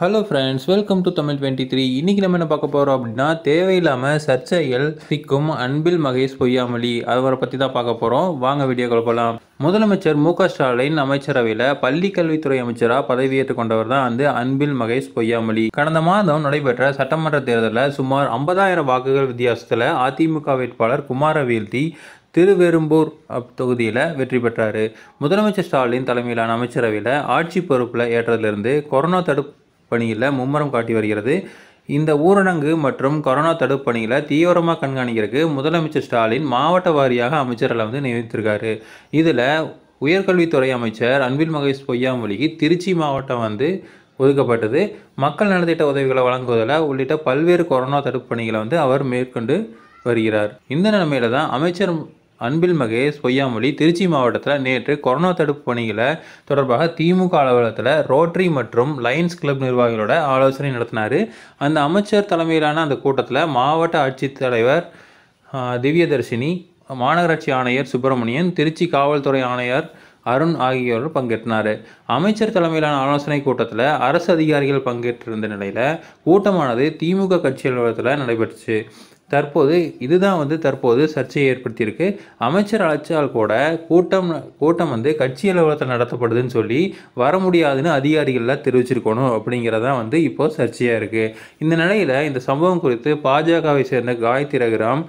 hello friends welcome to Tamil twenty three இன்றைக்கி நம்ம என்ன பார்க்க போகிறோம் அப்படின்னா தேவையில்லாமல் சர்ச்சைகள் சிக்கும் அன்பில் மகேஷ் பொய்யாமொழி அவரை பற்றி தான் பார்க்க போகிறோம் வாங்க வீடியோ போகலாம் முதலமைச்சர் மு ஸ்டாலின் அமைச்சரவையில் பள்ளி கல்வித்துறை அமைச்சராக பதவியேற்றுக் கொண்டவர் தான் வந்து அன்பில் மகேஷ் பொய்யாமொழி கடந்த மாதம் நடைபெற்ற சட்டமன்ற தேர்தலில் சுமார் ஐம்பதாயிரம் வாக்குகள் வித்தியாசத்தில் அதிமுக வேட்பாளர் குமார வீழ்த்தி திருவெரும்பூர் தொகுதியில் வெற்றி பெற்றார் முதலமைச்சர் ஸ்டாலின் தலைமையிலான அமைச்சரவையில் ஆட்சி பொறுப்பில் ஏற்றதிலிருந்து கொரோனா தடுப்பு பணியில் மும்முரம் காட்டி வருகிறது இந்த ஊரடங்கு மற்றும் கொரோனா தடுப்பு பணியில் தீவிரமாக கண்காணிக்கிறதுக்கு முதலமைச்சர் ஸ்டாலின் மாவட்ட வாரியாக அமைச்சர்களை வந்து நியமித்திருக்காரு இதில் உயர்கல்வித்துறை அமைச்சர் அன்பில் மகேஷ் பொய்யாமொழிக்கு திருச்சி மாவட்டம் வந்து ஒதுக்கப்பட்டது மக்கள் நலத்திட்ட உதவிகளை வழங்குவதில் உள்ளிட்ட பல்வேறு கொரோனா தடுப்பு பணிகளை வந்து அவர் மேற்கொண்டு வருகிறார் இந்த நிலைமையில தான் அமைச்சர் அன்பில் மகேஷ் பொய்யாமொழி திருச்சி மாவட்டத்தில் நேற்று கொரோனா தடுப்பு பணிகளை தொடர்பாக திமுக அலுவலகத்தில் ரோட்டரி மற்றும் லயன்ஸ் கிளப் நிர்வாகிகளோட ஆலோசனை நடத்தினார் அந்த அமைச்சர் தலைமையிலான அந்த கூட்டத்தில் மாவட்ட ஆட்சித்தலைவர் திவ்யதர்ஷினி மாநகராட்சி ஆணையர் சுப்பிரமணியன் திருச்சி காவல்துறை ஆணையர் அருண் ஆகியோர் பங்கேற்றினார் அமைச்சர் தலைமையிலான ஆலோசனை கூட்டத்தில் அரசு அதிகாரிகள் பங்கேற்றிருந்த நிலையில் கூட்டமானது திமுக கட்சி அலுவலகத்தில் நடைபெற்றுச்சு தற்போது இதுதான் வந்து தற்போது சர்ச்சையை ஏற்படுத்தியிருக்கு அமைச்சர் அழைச்சால் கூட கூட்டம் கூட்டம் வந்து கட்சி அலுவலகத்தில் நடத்தப்படுதுன்னு சொல்லி வர முடியாதுன்னு அதிகாரிகள்லாம் தெரிவிச்சிருக்கணும் அப்படிங்கிறதா வந்து இப்போது சர்ச்சையாக இருக்குது இந்த நிலையில் இந்த சம்பவம் குறித்து பாஜகவை சேர்ந்த காயத்ரி ரகுராம்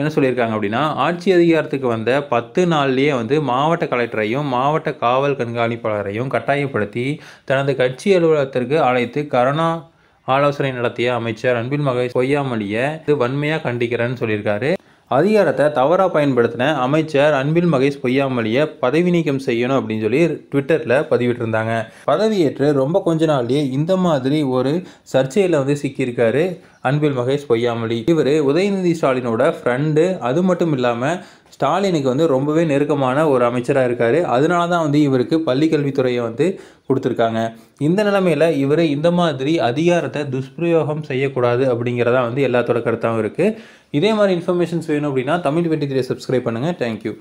என்ன சொல்லியிருக்காங்க அப்படின்னா ஆட்சி அதிகாரத்துக்கு வந்த பத்து நாள்லேயே வந்து மாவட்ட கலெக்டரையும் மாவட்ட காவல் கண்காணிப்பாளரையும் கட்டாயப்படுத்தி தனது கட்சி அலுவலகத்திற்கு அழைத்து கரோனா ஆலோசனை நடத்திய அமைச்சர் அன்பில் மகேஷ் பொய்யாமொழியை இது வன்மையாக கண்டிக்கிறேன்னு சொல்லியிருக்காரு அதிகாரத்தை தவறாக பயன்படுத்தின அமைச்சர் அன்பில் மகேஷ் பொய்யாமொழியை பதவி நீக்கம் செய்யணும் அப்படின்னு சொல்லி ட்விட்டரில் பதிவிட்டிருந்தாங்க பதவியேற்று ரொம்ப கொஞ்ச நாள்லேயே இந்த மாதிரி ஒரு சர்ச்சையில் வந்து சிக்கியிருக்காரு அன்பில் மகேஷ் பொய்யாமொழி இவர் உதயநிதி ஸ்டாலினோட ஃப்ரெண்டு அது மட்டும் இல்லாமல் ஸ்டாலினுக்கு வந்து ரொம்பவே நெருக்கமான ஒரு அமைச்சராக இருக்கார் அதனால தான் வந்து இவருக்கு பள்ளிக்கல்வித்துறையை வந்து கொடுத்துருக்காங்க இந்த நிலமையில் இவர் இந்த மாதிரி அதிகாரத்தை துஷ்பிரயோகம் செய்யக்கூடாது அப்படிங்கிறதா வந்து எல்லாத்தோட கருத்தாகவும் இருக்குது இதே மாதிரி இன்ஃபர்மேஷன்ஸ் வேணும் அப்படின்னா தமிழ் வெற்றி சப்ஸ்கிரைப் பண்ணுங்கள் தேங்க்யூ